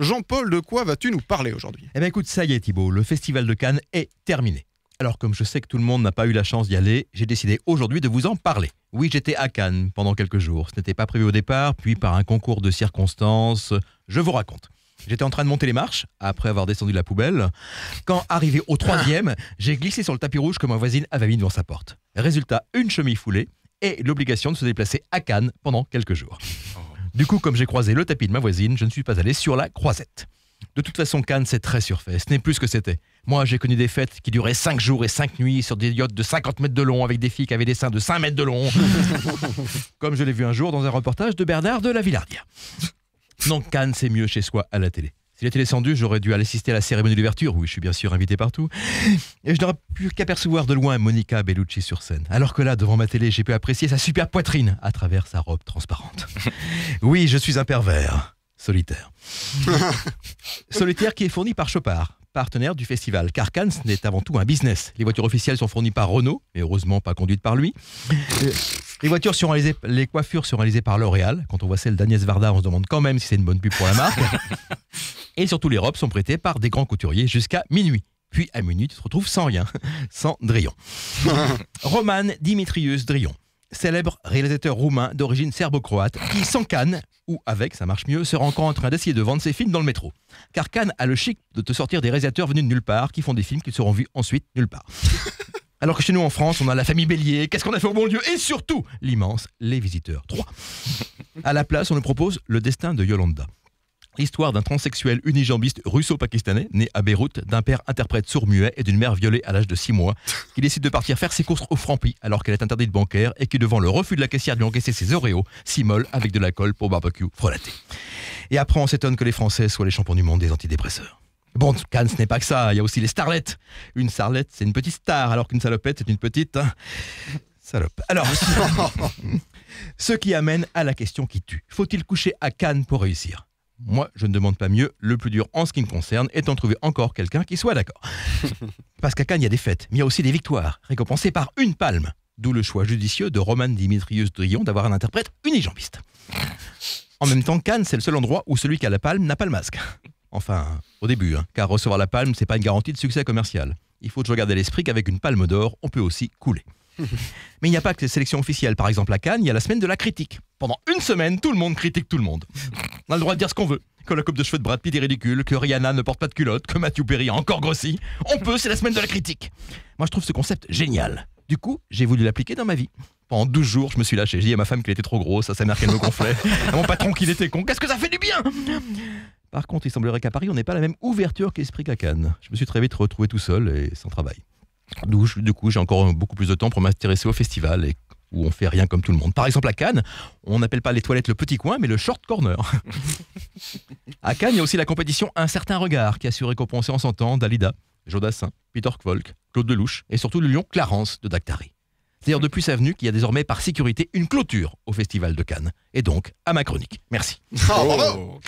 Jean-Paul, de quoi vas-tu nous parler aujourd'hui Eh bien écoute, ça y est Thibault, le Festival de Cannes est terminé. Alors comme je sais que tout le monde n'a pas eu la chance d'y aller, j'ai décidé aujourd'hui de vous en parler. Oui, j'étais à Cannes pendant quelques jours, ce n'était pas prévu au départ, puis par un concours de circonstances, je vous raconte. J'étais en train de monter les marches, après avoir descendu la poubelle. Quand arrivé au troisième, ah. j'ai glissé sur le tapis rouge que ma voisine avait mis devant sa porte. Résultat, une chemise foulée et l'obligation de se déplacer à Cannes pendant quelques jours. Du coup, comme j'ai croisé le tapis de ma voisine, je ne suis pas allé sur la croisette. De toute façon, Cannes, c'est très surfait. Ce n'est plus ce que c'était. Moi, j'ai connu des fêtes qui duraient 5 jours et 5 nuits sur des yachts de 50 mètres de long avec des filles qui avaient des seins de 5 mètres de long. Comme je l'ai vu un jour dans un reportage de Bernard de la Villardia. Non, Cannes, c'est mieux chez soi à la télé. S'il était descendu, j'aurais dû aller assister à la cérémonie d'ouverture, où je suis bien sûr invité partout, et je n'aurais pu qu'apercevoir de loin Monica Bellucci sur scène. Alors que là, devant ma télé, j'ai pu apprécier sa super poitrine à travers sa robe transparente. Oui, je suis un pervers. Solitaire. Solitaire qui est fourni par Chopard, partenaire du festival, car Cannes n'est avant tout un business. Les voitures officielles sont fournies par Renault, mais heureusement pas conduites par lui. Les voitures les coiffures sont réalisées par L'Oréal. Quand on voit celle d'Agnès Varda, on se demande quand même si c'est une bonne pub pour la marque et surtout les robes sont prêtées par des grands couturiers jusqu'à minuit. Puis à minuit, tu te retrouves sans rien, sans Drillon. Roman Dimitrius Drillon, célèbre réalisateur roumain d'origine serbo-croate, qui sans Cannes, ou avec, ça marche mieux, se rencontre en train d'essayer de vendre ses films dans le métro. Car Cannes a le chic de te sortir des réalisateurs venus de nulle part, qui font des films qui seront vus ensuite nulle part. Alors que chez nous en France, on a la famille Bélier, qu'est-ce qu'on a fait au bon lieu Et surtout, l'immense Les Visiteurs 3. À la place, on nous propose Le Destin de Yolanda. Histoire d'un transsexuel unijambiste russo-pakistanais né à Beyrouth, d'un père interprète sourd-muet et d'une mère violée à l'âge de 6 mois, qui décide de partir faire ses courses au Franprix alors qu'elle est interdite bancaire et qui, devant le refus de la caissière de lui encaisser ses Oreos, s'immole avec de la colle pour barbecue frelaté. Et après, on s'étonne que les Français soient les champions du monde des antidépresseurs. Bon, Cannes, ce n'est pas que ça, il y a aussi les starlettes. Une starlette, c'est une petite star, alors qu'une salopette, c'est une petite... Hein, salope. Alors... Ce qui amène à la question qui tue. Faut-il coucher à Cannes pour réussir moi, je ne demande pas mieux. Le plus dur en ce qui me concerne est d'en trouver encore quelqu'un qui soit d'accord. Parce qu'à Cannes, il y a des fêtes, mais il y a aussi des victoires, récompensées par une palme. D'où le choix judicieux de Roman Dimitrius Drillon d'avoir un interprète unijambiste. En même temps, Cannes, c'est le seul endroit où celui qui a la palme n'a pas le masque. Enfin, au début, hein. car recevoir la palme, c'est pas une garantie de succès commercial. Il faut toujours garder l'esprit qu'avec une palme d'or, on peut aussi couler. Mais il n'y a pas que les sélections officielles. Par exemple, à Cannes, il y a la semaine de la critique. Pendant une semaine, tout le monde critique tout le monde. On a le droit de dire ce qu'on veut. Que la coupe de cheveux de Brad Pitt est ridicule, que Rihanna ne porte pas de culotte, que Mathieu Perry a encore grossi. On peut, c'est la semaine de la critique. Moi, je trouve ce concept génial. Du coup, j'ai voulu l'appliquer dans ma vie. Pendant 12 jours, je me suis lâché. J'ai dit à ma femme qu'elle était trop grosse, à sa mère qu'elle me gonflait, à mon patron qu'il était con. Qu'est-ce que ça fait du bien Par contre, il semblerait qu'à Paris, on n'ait pas la même ouverture qu'esprit qu'à Cannes. Je me suis très vite retrouvé tout seul et sans travail du coup, j'ai encore beaucoup plus de temps pour m'intéresser au festival et où on fait rien comme tout le monde. Par exemple, à Cannes, on n'appelle pas les toilettes le petit coin, mais le short corner. à Cannes, il y a aussi la compétition Un certain regard qui a su récompenser en 100 ans Dalida, Jodassin, Peter Kvolk, Claude Delouche et surtout le lion Clarence de Dactari. C'est d'ailleurs depuis sa venue qu'il y a désormais par sécurité une clôture au festival de Cannes. Et donc, à ma chronique. Merci. Merci.